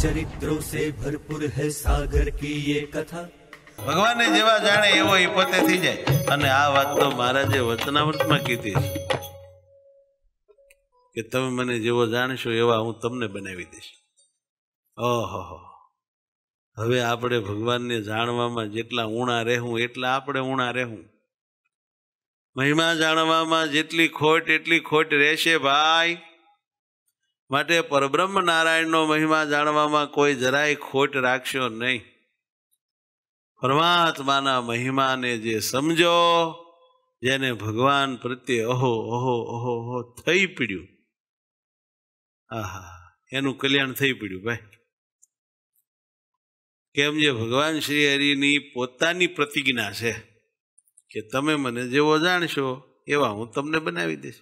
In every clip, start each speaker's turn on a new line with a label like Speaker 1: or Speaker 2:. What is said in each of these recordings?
Speaker 1: ચરિત્રો સે ભરપૂર હે સાગર કી યે કથા ભગવાનને જેવા જાણે એવો એ પોતે થઈ જાય અને આ વાત તો મહારાજે વચનામૃતમાં કીધી છે કે તમે મને જેવો જાણશો એવા હું તમને બનાવી દઈશ ઓહો હવે આપણે ભગવાનને જાણવામાં જેટલા ઊણા રહેવું એટલા આપણે ઊણા રહેવું મહિમા જાણવામાં જેટલી ખોટ એટલી ખોટ રહેશે ભાઈ માટે પરબ્રહ્મ નારાયણનો મહિમા જાણવામાં કોઈ જરાય ખોટ રાખશો નહીં પરમાત્માના મહિમાને જે સમજો જેને ભગવાન પ્રત્યે અહો અહો અહો અહો થઈ પડ્યું આહા એનું કલ્યાણ થઈ પડ્યું ભાઈ કેમ જે ભગવાન શ્રી હરિની પોતાની પ્રતિજ્ઞા છે કે તમે મને જેવો જાણશો એવા હું તમને બનાવી દઈશ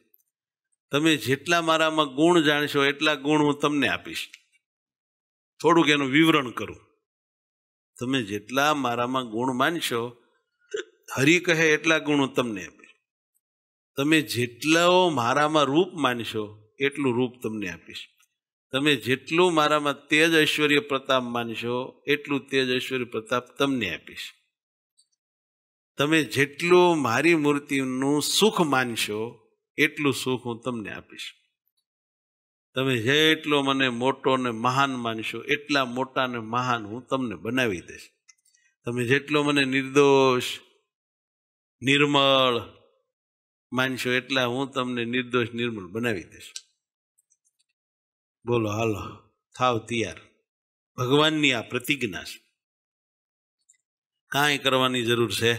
Speaker 1: તમે જેટલા મારામાં ગુણ જાણશો એટલા ગુણ હું તમને આપીશ થોડુંક એનું વિવરણ કરું તમે જેટલા મારામાં ગુણ માનશો હરિ કહે એટલા ગુણ હું તમને આપીશ તમે જેટલાઓ મારામાં રૂપ માનશો એટલું રૂપ તમને આપીશ તમે જેટલું મારામાં તેજ ઐશ્વર્ય પ્રતાપ માનશો એટલું તેજ ઐશ્વર્ય પ્રતાપ તમને આપીશ તમે જેટલું મારી મૂર્તિનું સુખ માનશો એટલું સુખ હું તમને આપીશ તમે જેટલો મને મોટો ને મહાન માનશો એટલા મોટા ને મહાન હું તમને બનાવી દઈશ તમે જેટલો મને નિર્દોષ નિર્મળ માનશો એટલા હું તમને નિર્દોષ નિર્મળ બનાવી દઈશ બોલો હાલો થાવ તૈયાર ભગવાનની આ પ્રતિજ્ઞા છે કાંઈ કરવાની જરૂર છે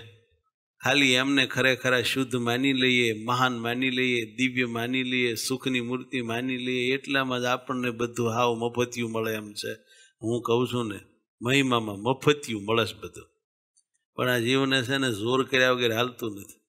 Speaker 1: ખાલી એમને ખરેખર શુદ્ધ માની લઈએ મહાન માની લઈએ દિવ્ય માની લઈએ સુખની મૂર્તિ માની લઈએ એટલામાં જ આપણને બધું હાવ મફતિયું મળે એમ છે હું કહું છું ને મહિમામાં મફતિયું મળે છે બધું પણ આ જીવને છે ને જોર કર્યા વગેરે હાલતું નથી